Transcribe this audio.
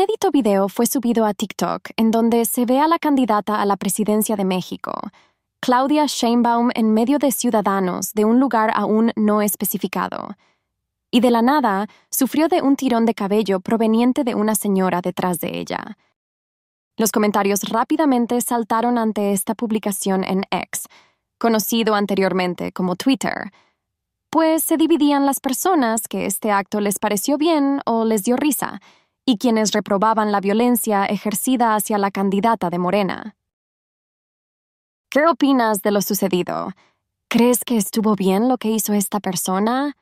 édito video fue subido a TikTok, en donde se ve a la candidata a la presidencia de México, Claudia Sheinbaum, en medio de ciudadanos de un lugar aún no especificado. Y de la nada, sufrió de un tirón de cabello proveniente de una señora detrás de ella. Los comentarios rápidamente saltaron ante esta publicación en X, conocido anteriormente como Twitter, pues se dividían las personas que este acto les pareció bien o les dio risa y quienes reprobaban la violencia ejercida hacia la candidata de Morena. ¿Qué opinas de lo sucedido? ¿Crees que estuvo bien lo que hizo esta persona?